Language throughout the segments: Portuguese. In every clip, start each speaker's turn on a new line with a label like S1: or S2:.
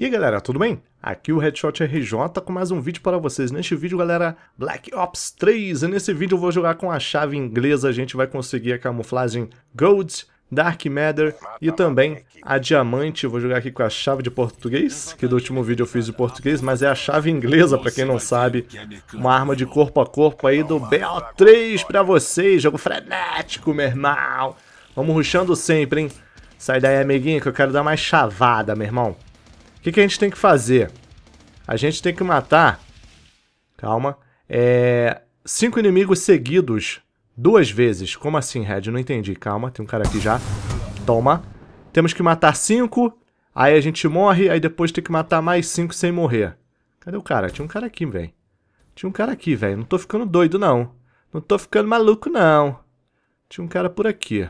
S1: E aí galera, tudo bem? Aqui o Headshot RJ com mais um vídeo para vocês. Neste vídeo, galera, Black Ops 3. E nesse vídeo eu vou jogar com a chave inglesa, a gente vai conseguir a camuflagem Gold, Dark Matter e também a diamante. vou jogar aqui com a chave de português, que do último vídeo eu fiz de português, mas é a chave inglesa, para quem não sabe. Uma arma de corpo a corpo aí do BO3 para vocês. Jogo frenético, meu irmão. Vamos ruxando sempre, hein? Sai daí, amiguinho, que eu quero dar mais chavada, meu irmão. O que, que a gente tem que fazer? A gente tem que matar. Calma. É, cinco inimigos seguidos duas vezes. Como assim, Red? Não entendi. Calma, tem um cara aqui já. Toma. Temos que matar cinco. Aí a gente morre, aí depois tem que matar mais cinco sem morrer. Cadê o cara? Tinha um cara aqui, velho. Tinha um cara aqui, velho. Não tô ficando doido, não. Não tô ficando maluco, não. Tinha um cara por aqui.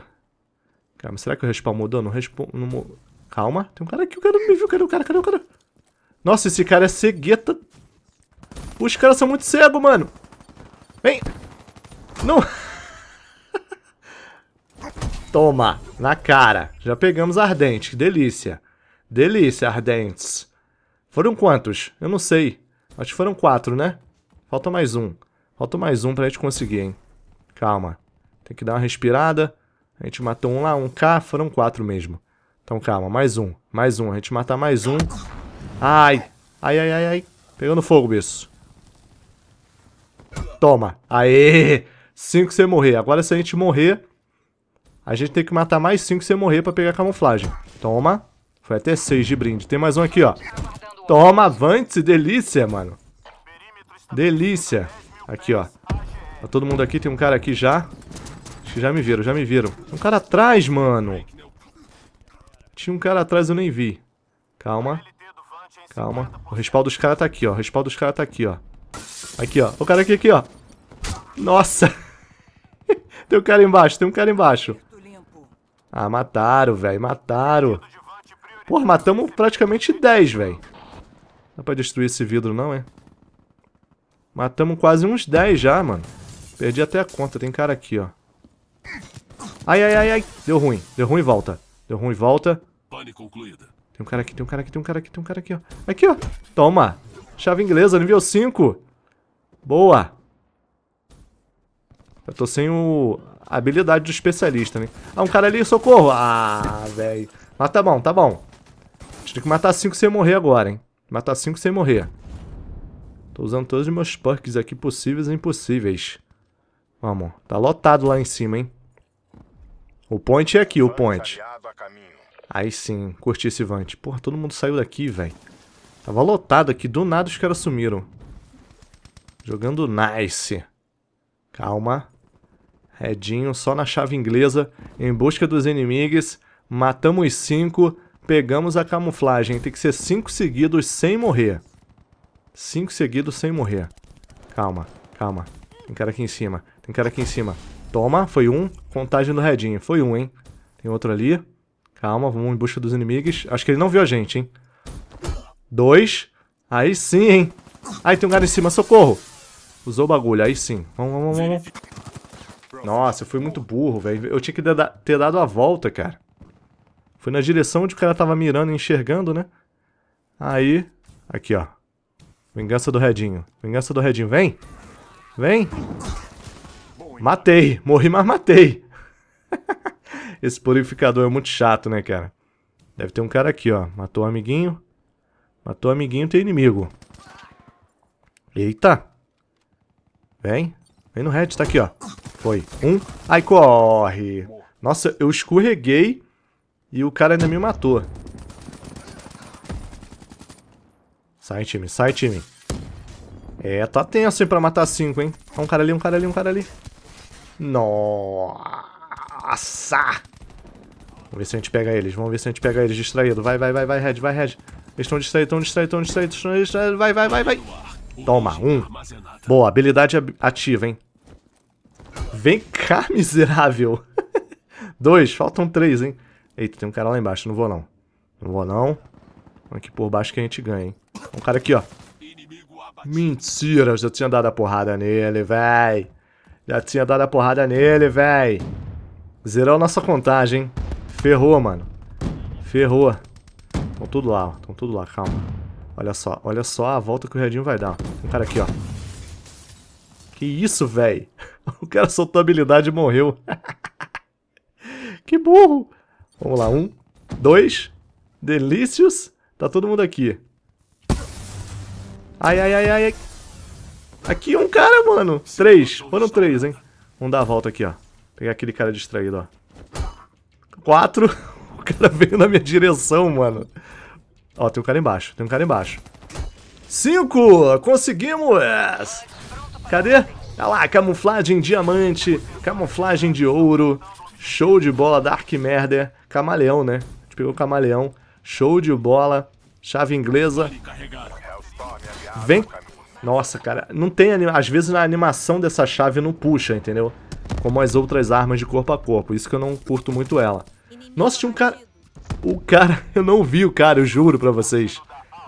S1: Calma, será que o respawn mudou? Não, respawn, não, Calma, tem um cara aqui, o cara não me viu, cadê o cara, cadê o cara? Nossa, esse cara é cegueta. Os caras são muito cegos, mano. Vem. Não. Toma, na cara. Já pegamos ardente, que delícia. Delícia, ardentes. Foram quantos? Eu não sei. Acho que foram quatro, né? Falta mais um. Falta mais um pra gente conseguir, hein? Calma. Tem que dar uma respirada. A gente matou um lá, um cá. Foram quatro mesmo. Então calma, mais um, mais um. A gente matar mais um. Ai, ai, ai, ai, ai. Pegando fogo, bicho. Toma. Aê! Cinco você morrer. Agora se a gente morrer, a gente tem que matar mais cinco você morrer pra pegar a camuflagem. Toma. Foi até seis de brinde. Tem mais um aqui, ó. Toma, avante, delícia, mano. Delícia. Aqui, ó. Tá todo mundo aqui, tem um cara aqui já. Acho que já me viram, já me viram. Tem um cara atrás, mano. Tinha um cara atrás, eu nem vi. Calma. Calma. O respaldo dos caras tá aqui, ó. O respaldo dos caras tá aqui, ó. Aqui, ó. O cara aqui, aqui, ó. Nossa! tem um cara embaixo, tem um cara embaixo. Ah, mataram, velho. Mataram. Porra, matamos praticamente 10, velho. Dá pra destruir esse vidro, não, é? Matamos quase uns 10 já, mano. Perdi até a conta. Tem cara aqui, ó. Ai, ai, ai, ai. Deu ruim. Deu ruim e volta. Deu ruim e volta. Drone concluída. Tem um cara aqui, tem um cara aqui, tem um cara aqui, tem um cara aqui, ó. Aqui, ó. Toma. Chave inglesa, nível 5. Boa. Eu tô sem o... A habilidade do especialista, né? Ah, um cara ali, socorro. Ah, velho. Mas tá bom, tá bom. A gente tem que matar 5 sem morrer agora, hein. Matar 5 sem morrer. Tô usando todos os meus perks aqui possíveis e impossíveis. Vamos. Tá lotado lá em cima, hein. O point é aqui, o point. Aí sim, curti esse vante. Porra, todo mundo saiu daqui, velho. Tava lotado aqui, do nada os caras sumiram. Jogando nice. Calma. Redinho, só na chave inglesa, em busca dos inimigos. Matamos cinco, pegamos a camuflagem. Tem que ser cinco seguidos sem morrer. Cinco seguidos sem morrer. Calma, calma. Tem cara aqui em cima, tem cara aqui em cima. Toma, foi um. Contagem do Redinho, foi um, hein. Tem outro ali. Calma, vamos em busca dos inimigos. Acho que ele não viu a gente, hein? Dois. Aí sim, hein? Aí tem um cara em cima, socorro! Usou o bagulho, aí sim. Vamos, vamos, vamos. Nossa, eu fui muito burro, velho. Eu tinha que ter dado a volta, cara. Fui na direção onde o cara tava mirando e enxergando, né? Aí... Aqui, ó. Vingança do Redinho. Vingança do Redinho. Vem! Vem! Matei! Morri, mas matei! Esse purificador é muito chato, né, cara? Deve ter um cara aqui, ó. Matou um amiguinho. Matou um amiguinho, tem inimigo. Eita. Vem. Vem no red, tá aqui, ó. Foi. Um. Aí corre. Nossa, eu escorreguei e o cara ainda me matou. Sai, time. Sai, time. É, tá tenso, hein, pra matar cinco, hein. Tá um cara ali, um cara ali, um cara ali. Nossa! Vamos ver se a gente pega eles. Vamos ver se a gente pega eles distraído. Vai, vai, vai, vai, Red, vai, Red. Eles estão distraídos, estão distraídos, estão distraídos, estão distraídos. Vai, vai, vai, vai. Toma, um. Boa, habilidade ativa, hein. Vem cá, miserável. Dois, faltam três, hein. Eita, tem um cara lá embaixo, não vou não. Não vou não. Aqui por baixo que a gente ganha, hein. Um cara aqui, ó. Mentira, já tinha dado a porrada nele, véi. Já tinha dado a porrada nele, véi. Zerou a nossa contagem, hein. Ferrou, mano. Ferrou. Estão tudo lá, ó. Estão tudo lá, calma. Olha só, olha só a volta que o Redinho vai dar. Um cara aqui, ó. Que isso, velho? O cara soltou a habilidade e morreu. que burro! Vamos lá, um, dois, delícios. Tá todo mundo aqui. Ai, ai, ai, ai, ai. Aqui é um cara, mano. Três. Foram três, hein? Vamos dar a volta aqui, ó. Pegar aquele cara distraído, ó quatro, o cara veio na minha direção, mano. Ó, tem um cara embaixo, tem um cara embaixo. Cinco! Conseguimos! Cadê? Olha tá lá, camuflagem diamante, camuflagem de ouro, show de bola, Dark Merder, camaleão, né? A gente pegou camaleão, show de bola, chave inglesa. Vem... Nossa, cara, não tem anima... Às vezes na animação dessa chave não puxa, entendeu? Como as outras armas de corpo a corpo, isso que eu não curto muito ela. Nossa, tinha um cara... O cara... Eu não vi o cara, eu juro pra vocês.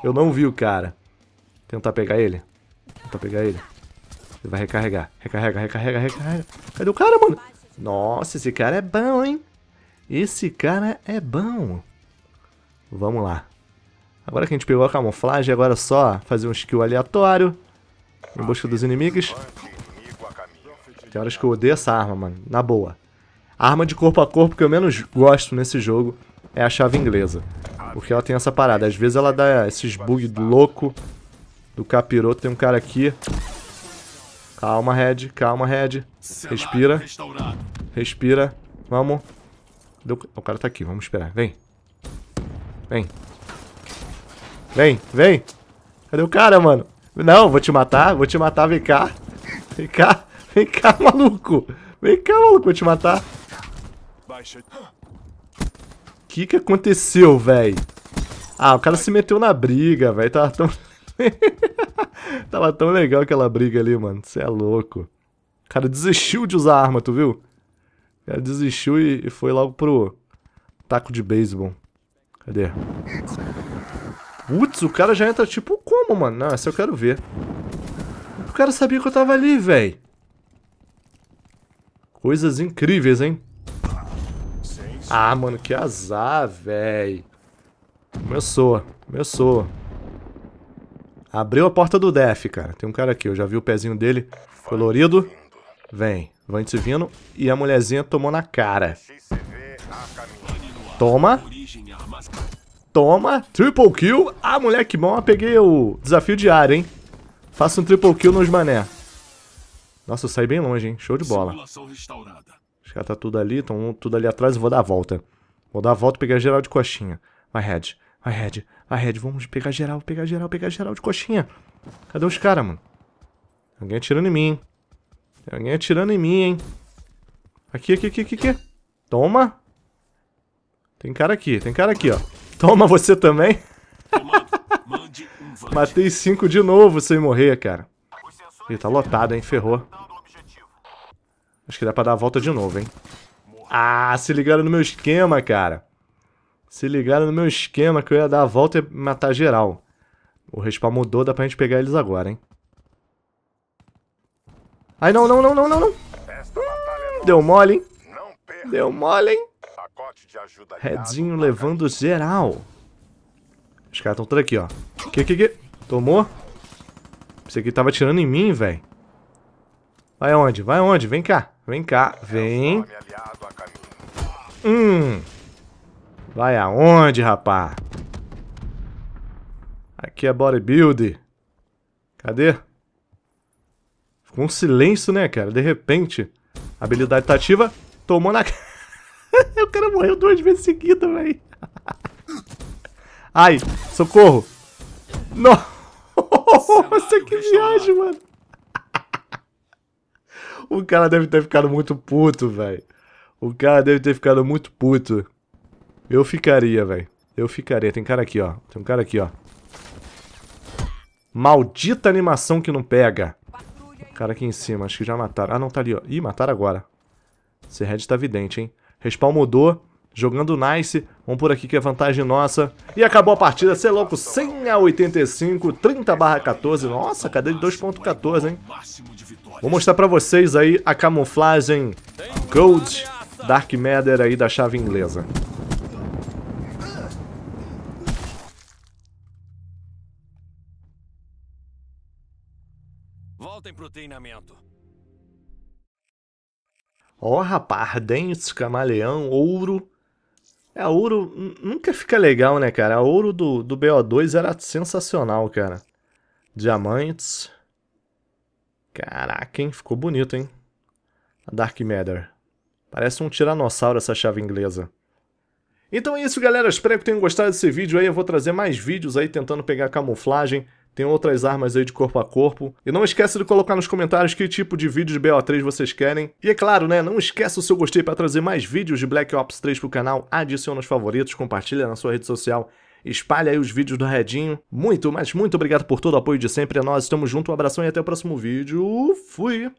S1: Eu não vi o cara. Tentar pegar ele. Tentar pegar ele. Ele vai recarregar. Recarrega, recarrega, recarrega. Cadê o cara, mano? Nossa, esse cara é bom, hein? Esse cara é bom. Vamos lá. Agora que a gente pegou a camuflagem, agora é só fazer um skill aleatório. Em busca dos inimigos. Tem horas que eu odeio essa arma, mano. Na boa arma de corpo a corpo que eu menos gosto nesse jogo é a chave inglesa. Porque ela tem essa parada. Às vezes ela dá esses bugs louco do capiroto. Tem um cara aqui. Calma, Red. Calma, Red. Respira. Respira. Vamos. O cara tá aqui. Vamos esperar. Vem. Vem. Vem, vem. Cadê o cara, mano? Não, vou te matar. Vou te matar. Vem cá. Vem cá. Vem cá, maluco. Vem cá, maluco. Vou te matar baixa. O que que aconteceu, velho? Ah, o cara se meteu na briga, velho. Tava tão... Tava tão legal aquela briga ali, mano. Você é louco. O cara desistiu de usar arma, tu viu? O cara desistiu e, e foi logo pro taco de beisebol. Cadê? Putz, o cara já entra tipo como, mano? Não, essa eu quero ver. O cara sabia que eu tava ali, velho. Coisas incríveis, hein? Ah, mano, que azar, velho. Começou, começou. Abriu a porta do Def, cara. Tem um cara aqui, eu já vi o pezinho dele colorido. Vem, Vante vindo. E a mulherzinha tomou na cara. Toma. Toma. Triple kill. Ah, moleque bom. Peguei o desafio diário, hein. Faça um triple kill nos mané. Nossa, eu saí bem longe, hein. Show de bola. Os caras tá tudo ali, estão tudo ali atrás, eu vou dar a volta. Vou dar a volta e pegar geral de coxinha. Vai, Red. Vai, Red. Vai, Red. Vamos pegar geral, pegar geral, pegar geral de coxinha. Cadê os caras, mano? Alguém atirando em mim, hein? Alguém atirando em mim, hein? Aqui, aqui, aqui, aqui, aqui. Toma. Tem cara aqui, tem cara aqui, ó. Toma você também. Matei cinco de novo sem morrer, cara. Ih, tá lotado, hein? Ferrou. Acho que dá pra dar a volta de novo, hein? Ah, se ligaram no meu esquema, cara. Se ligaram no meu esquema que eu ia dar a volta e matar geral. O respawn mudou, dá pra gente pegar eles agora, hein? Ai, não, não, não, não, não, não. deu mole, hein? Deu mole, hein? Redzinho levando geral. Os caras estão tudo aqui, ó. Que, que, que? Tomou? Esse aqui tava atirando em mim, velho. Vai aonde? Vai aonde? Vem cá. Vem cá, vem. Hum. Vai aonde, rapá? Aqui é bodybuild. Cadê? Ficou um silêncio, né, cara? De repente, habilidade tá ativa, tomou na cara. o cara morreu duas vezes seguida, velho. Ai, socorro. Nossa, que viagem, mano. O cara deve ter ficado muito puto, velho. O cara deve ter ficado muito puto. Eu ficaria, velho. Eu ficaria. Tem cara aqui, ó. Tem um cara aqui, ó. Maldita animação que não pega. Cara aqui em cima. Acho que já mataram. Ah, não, tá ali, ó. Ih, mataram agora. Esse red tá vidente, hein. Respawn mudou. Jogando nice, vamos por aqui que é vantagem nossa. E acabou a partida, cê é louco, 100 a 85, 30 barra 14. Nossa, cadê de 2.14, hein? Vou mostrar pra vocês aí a camuflagem Gold Dark Matter aí da chave inglesa. Voltem pro treinamento. Ó, oh, rapaz, dente, camaleão, ouro... É ouro nunca fica legal, né, cara? A ouro do, do BO2 era sensacional, cara. Diamantes. Caraca, hein? Ficou bonito, hein? A Dark Matter. Parece um tiranossauro essa chave inglesa. Então é isso, galera. Espero que tenham gostado desse vídeo aí. Eu vou trazer mais vídeos aí tentando pegar camuflagem tem outras armas aí de corpo a corpo. E não esquece de colocar nos comentários que tipo de vídeo de BO3 vocês querem. E é claro, né, não esquece o seu gostei para trazer mais vídeos de Black Ops 3 pro canal, adiciona os favoritos, compartilha na sua rede social, espalha aí os vídeos do Redinho. Muito, mas muito obrigado por todo o apoio de sempre, nós estamos juntos, um abração e até o próximo vídeo. Fui!